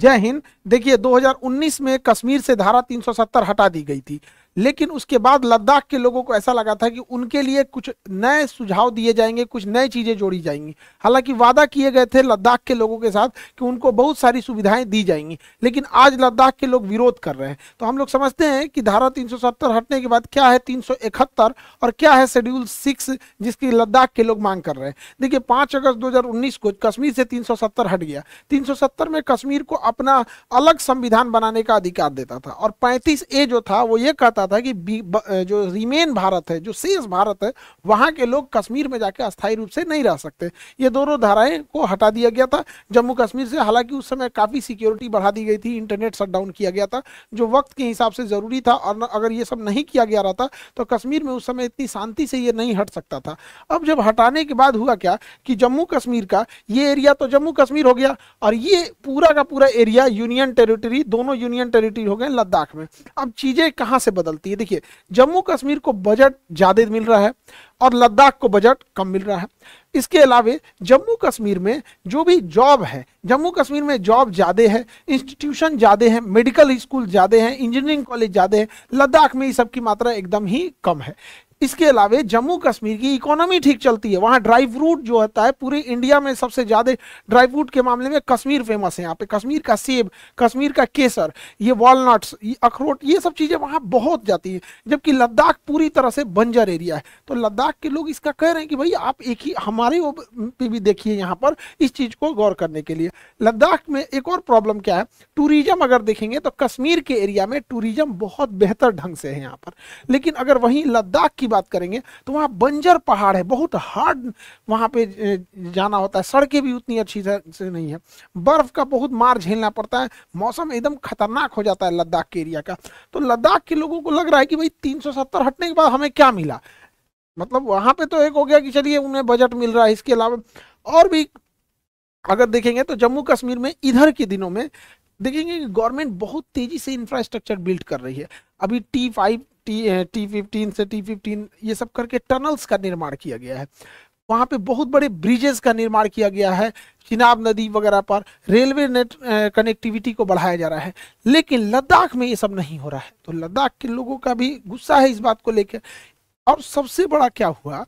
जय हिंद देखिए 2019 में कश्मीर से धारा 370 हटा दी गई थी लेकिन उसके बाद लद्दाख के लोगों को ऐसा लगा था कि उनके लिए कुछ नए सुझाव दिए जाएंगे कुछ नई चीज़ें जोड़ी जाएंगी हालांकि वादा किए गए थे लद्दाख के लोगों के साथ कि उनको बहुत सारी सुविधाएं दी जाएंगी लेकिन आज लद्दाख के लोग विरोध कर रहे हैं तो हम लोग समझते हैं कि धारा 370 हटने के बाद क्या है तीन और क्या है शेड्यूल सिक्स जिसकी लद्दाख के लोग मांग कर रहे हैं देखिए पाँच अगस्त दो को कश्मीर से तीन हट गया तीन में कश्मीर को अपना अलग संविधान बनाने का अधिकार देता था और पैंतीस ए जो था वो ये कहता था कि जो रिमेन भारत है जो शेष भारत है वहाँ के लोग कश्मीर में जाके अस्थायी रूप से नहीं रह सकते ये दोनों धाराएं को हटा दिया गया था जम्मू कश्मीर से हालांकि उस समय काफ़ी सिक्योरिटी बढ़ा दी गई थी इंटरनेट शटडाउन किया गया था जो वक्त के हिसाब से ज़रूरी था और अगर ये सब नहीं किया गया रहता तो कश्मीर में उस समय इतनी शांति से ये नहीं हट सकता था अब जब हटाने के बाद हुआ क्या कि जम्मू कश्मीर का ये एरिया तो जम्मू कश्मीर हो गया और ये पूरा का पूरा एरिया यूनियन टेरिटरी दोनों यूनियन टेरिटरी हो गए लद्दाख में अब चीज़ें कहां से बदल बदलती है देखिए जम्मू कश्मीर को बजट ज़्यादा मिल रहा है और लद्दाख को बजट कम मिल रहा है इसके अलावे जम्मू कश्मीर में जो भी जॉब है जम्मू कश्मीर में जॉब ज़्यादा है इंस्टीट्यूशन ज़्यादा है मेडिकल स्कूल ज़्यादा है इंजीनियरिंग कॉलेज ज़्यादा है लद्दाख में इस सब की मात्रा एकदम ही कम है इसके अलावा जम्मू कश्मीर की इकोनॉमी ठीक चलती है वहाँ ड्राई फ्रूट जो होता है पूरे इंडिया में सबसे ज़्यादा ड्राई फ्रूट के मामले में कश्मीर फेमस है यहाँ पे कश्मीर का सेब कश्मीर का केसर ये वॉलनट्स अखरोट ये सब चीज़ें वहाँ बहुत जाती हैं जबकि लद्दाख पूरी तरह से बंजर एरिया है तो लद्दाख के लोग इसका कह रहे हैं कि भाई आप एक ही हमारे पे भी देखिए यहाँ पर इस चीज़ को गौर करने के लिए लद्दाख में एक और प्रॉब्लम क्या है टूरिज्म अगर देखेंगे तो कश्मीर के एरिया में टूरिज्म बहुत बेहतर ढंग से है यहाँ पर लेकिन अगर वहीं लद्दाख की की बात करेंगे तो वहाँ बंजर पहाड़ है बहुत हार्ड वहाँ पे जाना होता है सड़कें भी उतनी अच्छी से नहीं है बर्फ़ का बहुत मार झेलना पड़ता है मौसम एकदम खतरनाक हो जाता है लद्दाख के एरिया का तो लद्दाख के लोगों को लग रहा है कि भाई तीन हटने के बाद हमें क्या मिला मतलब वहाँ पर तो एक हो गया कि चलिए उन्हें बजट मिल रहा है इसके अलावा और भी अगर देखेंगे तो जम्मू कश्मीर में इधर के दिनों में देखेंगे कि गवर्नमेंट बहुत तेजी से इंफ्रास्ट्रक्चर बिल्ड कर रही है अभी T five T T fifteen से टी फिफ्टीन ये सब करके टनल्स का निर्माण किया गया है वहाँ पे बहुत बड़े ब्रिजेस का निर्माण किया गया है चिनाब नदी वगैरह पर रेलवे नेट कनेक्टिविटी को बढ़ाया जा रहा है लेकिन लद्दाख में ये सब नहीं हो रहा है तो लद्दाख के लोगों का भी गुस्सा है इस बात को लेकर और सबसे बड़ा क्या हुआ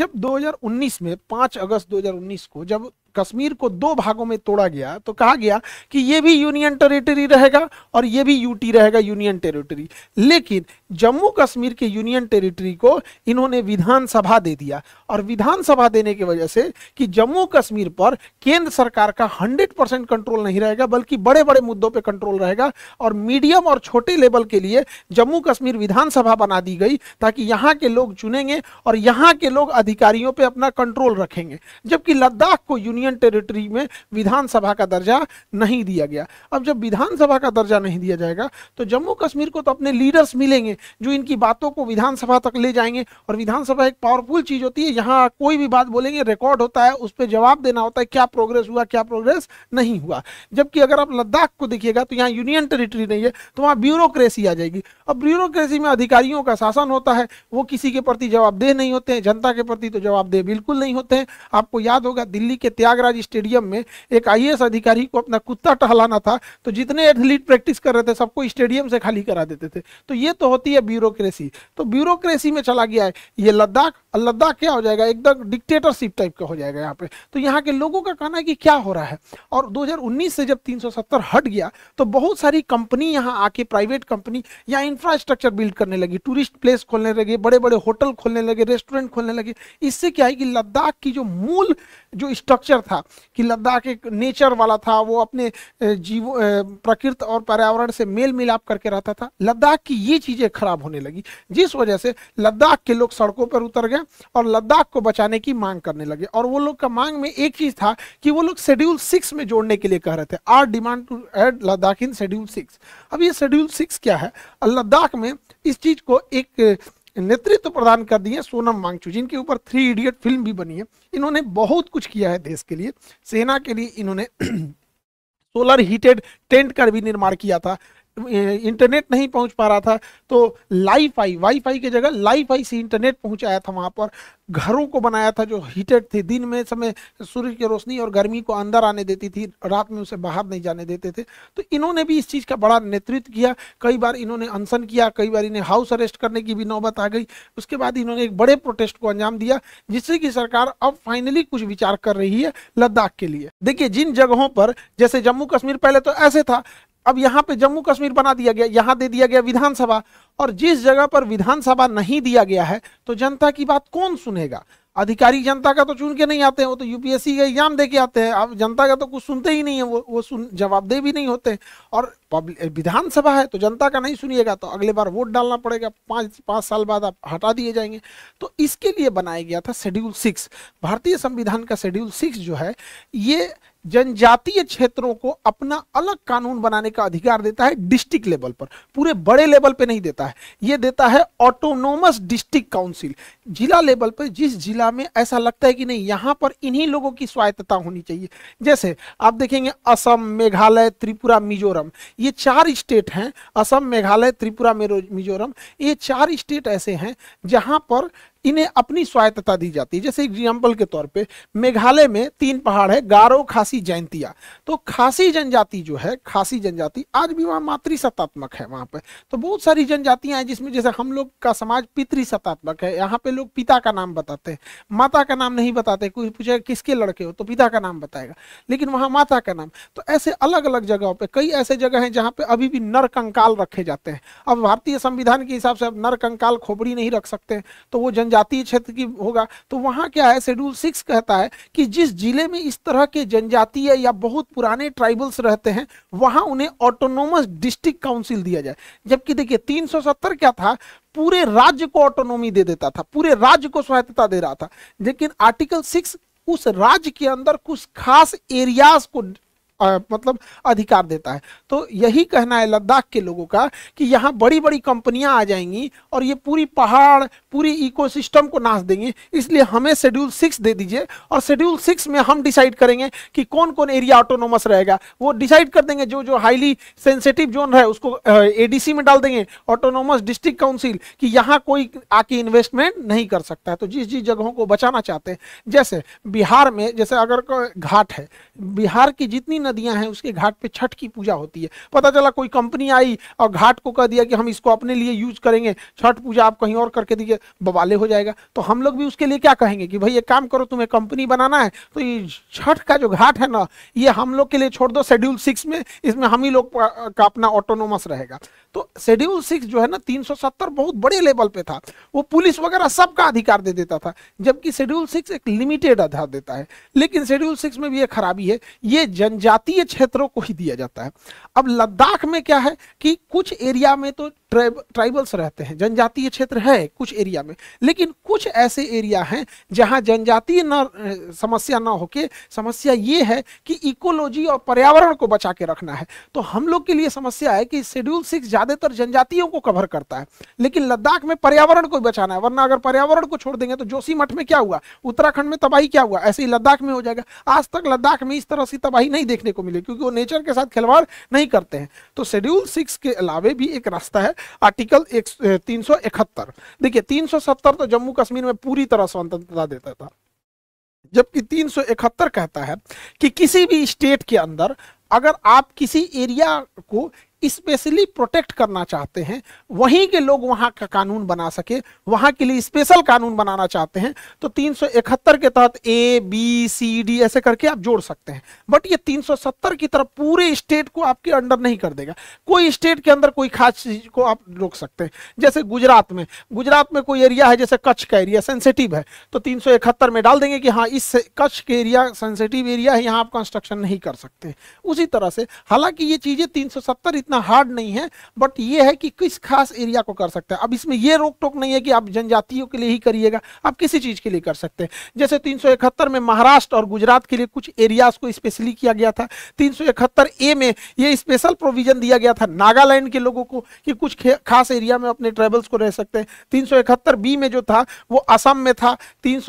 जब 2019 में 5 अगस्त 2019 को जब कश्मीर को दो भागों में तोड़ा गया तो कहा गया कि ये भी यूनियन टेरिटरी रहेगा और ये भी यूटी रहेगा यूनियन टेरिटरी लेकिन जम्मू कश्मीर के यूनियन टेरिटरी को इन्होंने विधानसभा दे दिया और विधानसभा देने की वजह से कि जम्मू कश्मीर पर केंद्र सरकार का 100 परसेंट कंट्रोल नहीं रहेगा बल्कि बड़े बड़े मुद्दों पर कंट्रोल रहेगा और मीडियम और छोटे लेवल के लिए जम्मू कश्मीर विधानसभा बना दी गई ताकि यहाँ के लोग चुनेंगे और यहाँ के लोग अधिकारियों पर अपना कंट्रोल रखेंगे जबकि लद्दाख को यूनियन यूनियन टेरिटरी में विधानसभा का दर्जा नहीं दिया गया अब जब विधानसभा का दर्जा नहीं दिया जाएगा तो जम्मू कश्मीर को तो अपने लीडर्स मिलेंगे जो इनकी बातों को विधानसभा तक ले जाएंगे और विधानसभा एक पावरफुल चीज़ होती है यहाँ कोई भी बात बोलेंगे रिकॉर्ड होता है उस पर जवाब देना होता है क्या प्रोग्रेस हुआ क्या प्रोग्रेस नहीं हुआ जबकि अगर आप लद्दाख को देखिएगा तो यहाँ यूनियन टेरिटरी नहीं है तो वहाँ ब्यूरोक्रेसी आ जाएगी अब ब्यूरोक्रेसी में अधिकारियों का शासन होता है वो किसी के प्रति जवाबदेह नहीं होते हैं जनता के प्रति तो जवाबदेह बिल्कुल नहीं होते हैं आपको याद होगा दिल्ली के त्याग प्रयागराज स्टेडियम में एक आईएएस अधिकारी को अपना कुत्ता टहलाना था तो जितने एथलीट प्रैक्टिस कर रहे थे सबको स्टेडियम से खाली करा देते थे तो ये तो होती है ब्यूरोक्रेसी तो ब्यूरोक्रेसी में चला गया है ये लद्दाख लद्दाख क्या हो जाएगा एकदम डिक्टेटरशिप टाइप का हो जाएगा यहाँ पे तो यहाँ के लोगों का कहना है कि क्या हो रहा है और दो से जब तीन हट गया तो बहुत सारी कंपनी यहाँ आके प्राइवेट कंपनी या इंफ्रास्ट्रक्चर बिल्ड करने लगी टूरिस्ट प्लेस खोलने लगे बड़े बड़े होटल खोलने लगे रेस्टोरेंट खोलने लगे इससे क्या है कि लद्दाख की जो मूल जो स्ट्रक्चर नेचर था कि लद्दाख एक नेचर वाला था वो अपने जीव प्रकृति और पर्यावरण से मेल मिलाप करके रहता था लद्दाख की ये चीज़ें खराब होने लगी जिस वजह से लद्दाख के लोग सड़कों पर उतर गए और लद्दाख को बचाने की मांग करने लगे और वो लोग का मांग में एक चीज़ था कि वो लोग शेड्यूल सिक्स में जोड़ने के लिए कह रहे थे our demand to add Ladakh in schedule six अब ये शेड्यूल सिक्स क्या है लद्दाख में इस चीज़ को एक नेतृत्व प्रदान कर दिए सोनम वांगचू जिनके ऊपर थ्री इडियट फिल्म भी बनी है इन्होंने बहुत कुछ किया है देश के लिए सेना के लिए इन्होंने सोलर हीटेड टेंट का भी निर्माण किया था इंटरनेट नहीं पहुंच पा रहा था तो लाईफाई वाईफाई की जगह लाईफाई से इंटरनेट पहुंचाया था वहाँ पर घरों को बनाया था जो हीटेड थे दिन में समय सूर्य की रोशनी और गर्मी को अंदर आने देती थी रात में उसे बाहर नहीं जाने देते थे तो इन्होंने भी इस चीज़ का बड़ा नेतृत्व किया कई बार इन्होंने अनशन किया कई बार इन्हें हाउस अरेस्ट करने की भी नौबत आ गई उसके बाद इन्होंने एक बड़े प्रोटेस्ट को अंजाम दिया जिससे कि सरकार अब फाइनली कुछ विचार कर रही है लद्दाख के लिए देखिए जिन जगहों पर जैसे जम्मू कश्मीर पहले तो ऐसे था अब यहाँ पे जम्मू कश्मीर बना दिया गया यहाँ दे दिया गया विधानसभा और जिस जगह पर विधानसभा नहीं दिया गया है तो जनता की बात कौन सुनेगा अधिकारी जनता का तो चुन के नहीं आते हैं वो तो यूपीएससी का एग्जाम दे के आते हैं अब जनता का तो कुछ सुनते ही नहीं है वो वो सुन जवाबदेह भी नहीं होते और विधानसभा है तो जनता का नहीं सुनिएगा तो अगले बार वोट डालना पड़ेगा पाँच पाँच साल बाद आप हटा दिए जाएंगे तो इसके लिए बनाया गया था शेड्यूल सिक्स भारतीय संविधान का शेड्यूल सिक्स जो है ये जनजातीय क्षेत्रों को अपना अलग कानून बनाने का अधिकार देता है डिस्ट्रिक्ट लेवल पर पूरे बड़े लेवल पे नहीं देता है ये देता है ऑटोनोमस डिस्ट्रिक्ट काउंसिल जिला लेवल पर जिस जिला में ऐसा लगता है कि नहीं यहाँ पर इन्हीं लोगों की स्वायत्तता होनी चाहिए जैसे आप देखेंगे असम मेघालय त्रिपुरा मिजोरम ये चार स्टेट हैं असम मेघालय त्रिपुरा मिजोरम ये चार स्टेट ऐसे हैं जहाँ पर इन्हें अपनी स्वायत्तता दी जाती है जैसे एग्जाम्पल के तौर पे मेघालय में तीन पहाड़ है गारो खासी जयंतिया तो खासी जनजाति जो है खासी जनजाति आज भी वहाँ मातृसत्तात्मक है वहाँ पे तो बहुत सारी जनजातियाँ हैं जिसमें जैसे हम लोग का समाज पितृसत्तात्मक है यहाँ पे लोग पिता का नाम बताते हैं माता का नाम नहीं बताते कोई पूछेगा किसके लड़के हो तो पिता का नाम बताएगा लेकिन वहाँ माता का नाम तो ऐसे अलग अलग जगहों पर कई ऐसे जगह हैं जहाँ पे अभी भी नर कंकाल रखे जाते हैं अब भारतीय संविधान के हिसाब से अब नर कंकाल खोपड़ी नहीं रख सकते तो वो जन जनजातीय क्षेत्र की होगा तो वहाँ क्या है शेड्यूल सिक्स कहता है कि जिस जिले में इस तरह के जनजातीय या बहुत पुराने ट्राइबल्स रहते हैं वहाँ उन्हें ऑटोनोमस डिस्ट्रिक्ट काउंसिल दिया जाए जबकि देखिए 370 क्या था पूरे राज्य को ऑटोनोमी दे देता था पूरे राज्य को स्वायत्तता दे रहा था लेकिन आर्टिकल सिक्स उस राज्य के अंदर कुछ खास एरियाज को मतलब अधिकार देता है तो यही कहना है लद्दाख के लोगों का कि यहाँ बड़ी बड़ी कंपनियाँ आ जाएंगी और ये पूरी पहाड़ पूरी इकोसिस्टम को नाश देंगी इसलिए हमें शेड्यूल सिक्स दे दीजिए और शेड्यूल सिक्स में हम डिसाइड करेंगे कि कौन कौन एरिया ऑटोनोमस रहेगा वो डिसाइड कर देंगे जो जो हाईली सेंसिटिव जोन है उसको ए में डाल देंगे ऑटोनोमस डिस्ट्रिक्ट काउंसिल कि यहाँ कोई आके इन्वेस्टमेंट नहीं कर सकता है तो जिस जिस जगहों को बचाना चाहते हैं जैसे बिहार में जैसे अगर घाट है बिहार की जितनी नदियां हैं उसके घाट पे छठ की पूजा होती है पता चला कोई कंपनी आई और घाट को कह दिया कि हम इसको अपने लिए यूज करेंगे छठ पूजा आप कहीं और करके दीजिए बवाले हो जाएगा तो हम लोग भी उसके लिए क्या कहेंगे कि भाई ये काम करो तुम्हें कंपनी बनाना है तो ये छठ का जो घाट है ना ये हम लोग के लिए छोड़ दो शेड्यूल सिक्स में इसमें हम ही लोग का अपना ऑटोनोमस रहेगा तो शेड्यूल सिक्स जो है ना 370 बहुत बड़े लेवल पे था वो पुलिस वगैरह सबका अधिकार दे देता था जबकि शेड्यूल सिक्स एक लिमिटेड आधार देता है लेकिन शेड्यूल सिक्स में भी ये खराबी है ये जनजाति जनजातीय क्षेत्रों को ही दिया जाता है अब लद्दाख में क्या है कि कुछ एरिया में तो ट्राइब ट्राइबल्स रहते हैं जनजातीय क्षेत्र है कुछ एरिया में लेकिन कुछ ऐसे एरिया हैं जहां जनजातीय न समस्या ना होके समस्या ये है कि इकोलॉजी और पर्यावरण को बचा के रखना है तो हम लोग के लिए समस्या है कि शेड्यूल सिक्स ज़्यादातर जनजातियों को कवर करता है लेकिन लद्दाख में पर्यावरण को बचाना है वरना अगर पर्यावरण को छोड़ देंगे तो जोशी मठ में क्या हुआ उत्तराखंड में तबाही क्या हुआ ऐसे ही लद्दाख में हो जाएगा आज तक लद्दाख में इस तरह से तबाही नहीं देखने को मिली क्योंकि वो नेचर के साथ खिलवाड़ नहीं करते हैं तो शेड्यूल सिक्स के अलावे भी एक रास्ता है आर्टिकल एक तीन देखिए 370 तो जम्मू कश्मीर में पूरी तरह स्वतंत्रता देता था जबकि 371 कहता है कि किसी भी स्टेट के अंदर अगर आप किसी एरिया को स्पेशली प्रोटेक्ट करना चाहते हैं वहीं के लोग वहाँ का कानून बना सके वहाँ के लिए स्पेशल कानून बनाना चाहते हैं तो 371 के तहत ए बी सी डी ऐसे करके आप जोड़ सकते हैं बट ये 370 की तरफ पूरे स्टेट को आपके अंडर नहीं कर देगा कोई स्टेट के अंदर कोई खास चीज को आप रोक सकते हैं जैसे गुजरात में गुजरात में कोई एरिया है जैसे कच्छ का एरिया सेंसिटिव है तो तीन में डाल देंगे कि हाँ इस कच्छ के एरिया सेंसिटिव एरिया है यहाँ आप कंस्ट्रक्शन नहीं कर सकते उसी तरह से हालांकि ये चीजें तीन इतनी इतना हार्ड नहीं है बट ये है कि किस खास एरिया को कर सकते हैं अब इसमें ये रोक टोक नहीं है कि आप जनजातियों के लिए ही करिएगा आप किसी चीज़ के लिए कर सकते हैं जैसे तीन में महाराष्ट्र और गुजरात के लिए कुछ एरियाज को स्पेशली किया गया था तीन ए में ये स्पेशल प्रोविजन दिया गया था नागालैंड के लोगों को कि कुछ खास एरिया में अपने ट्रेवल्स को रह सकते हैं तीन बी में जो था वो असम में था तीन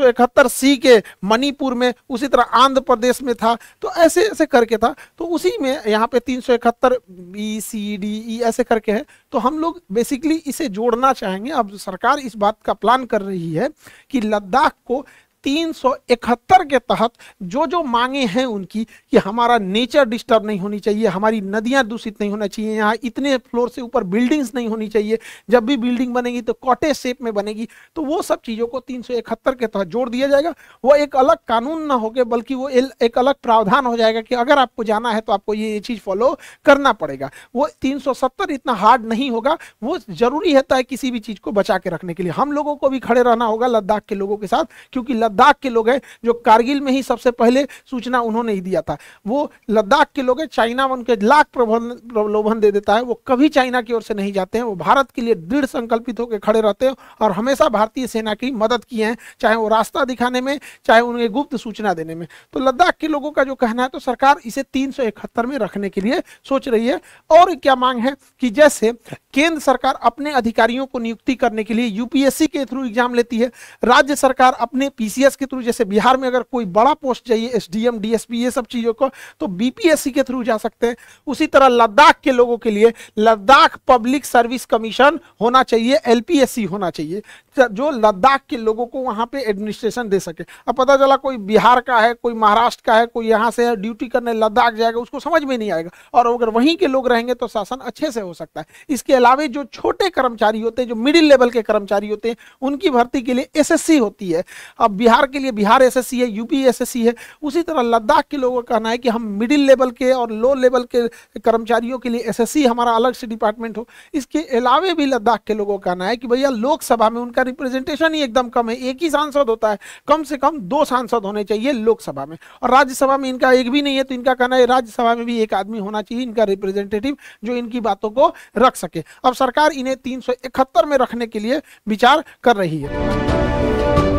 सी के मणिपुर में उसी तरह आंध्र प्रदेश में था तो ऐसे ऐसे करके था तो उसी में यहाँ पे तीन सौ इकहत्तर बी सी डी ई ऐसे करके है तो हम लोग बेसिकली इसे जोड़ना चाहेंगे अब सरकार इस बात का प्लान कर रही है कि लद्दाख को 371 के तहत जो जो मांगे हैं उनकी कि हमारा नेचर डिस्टर्ब नहीं होनी चाहिए हमारी नदियां दूषित नहीं होना चाहिए यहाँ इतने फ्लोर से ऊपर बिल्डिंग्स नहीं होनी चाहिए जब भी बिल्डिंग बनेगी तो कॉटेज शेप में बनेगी तो वो सब चीज़ों को 371 के तहत जोड़ दिया जाएगा वो एक अलग कानून ना होकर बल्कि वो एक अलग प्रावधान हो जाएगा कि अगर आपको जाना है तो आपको ये ये चीज़ फॉलो करना पड़ेगा वो तीन इतना हार्ड नहीं होगा वो जरूरी रहता है किसी भी चीज़ को बचा के रखने के लिए हम लोगों को भी खड़े रहना होगा लद्दाख के लोगों के साथ क्योंकि लद्दाख लद्दाख के लोग हैं जो कारगिल में ही सबसे पहले सूचना उन्होंने ही दिया था वो लद्दाख के लोग हैं चाइना उनके लाख प्रलोभन दे देता है वो कभी चाइना की ओर से नहीं जाते हैं वो भारत के लिए दृढ़ संकल्पित होकर खड़े रहते हैं और हमेशा भारतीय सेना की मदद किए हैं चाहे वो रास्ता दिखाने में चाहे उन्हें गुप्त सूचना देने में तो लद्दाख के लोगों का जो कहना है तो सरकार इसे तीन में रखने के लिए सोच रही है और क्या मांग है कि जैसे केंद्र सरकार अपने अधिकारियों को नियुक्ति करने के लिए यूपीएससी के थ्रू एग्जाम लेती है राज्य सरकार अपने पीसी बीपीएस के थ्रू जैसे बिहार में अगर कोई बड़ा पोस्ट चाहिए एसडीएम डीएसपी ये सब चीज़ों को तो बीपीएससी के थ्रू जा सकते हैं उसी तरह लद्दाख के लोगों के लिए लद्दाख पब्लिक सर्विस कमीशन होना चाहिए एलपीएससी होना चाहिए जो लद्दाख के लोगों को वहाँ पे एडमिनिस्ट्रेशन दे सके अब पता चला कोई बिहार का है कोई महाराष्ट्र का है कोई यहाँ से है ड्यूटी करने लद्दाख जाएगा उसको समझ में नहीं आएगा और अगर वहीं के लोग रहेंगे तो शासन अच्छे से हो सकता है इसके अलावा जो छोटे कर्मचारी होते हैं जो मिडिल लेवल के कर्मचारी होते हैं उनकी भर्ती के लिए एस होती है अब बिहार के लिए बिहार एस है यूपी एस है उसी तरह लद्दाख के लोगों का कहना है कि हम मिडिल लेवल के और लो लेवल के कर्मचारियों के लिए एस हमारा अलग से डिपार्टमेंट हो इसके अलावा भी लद्दाख के लोगों का कहना है कि भैया लोकसभा में उनका का रिप्रेजेंटेशन ही एकदम कम है एक ही सांसद होता है कम से कम दो सांसद होने चाहिए लोकसभा में और राज्यसभा में इनका एक भी नहीं है तो इनका कहना है राज्यसभा में भी एक आदमी होना चाहिए इनका रिप्रेजेंटेटिव जो इनकी बातों को रख सके अब सरकार इन्हें तीन में रखने के लिए विचार कर रही है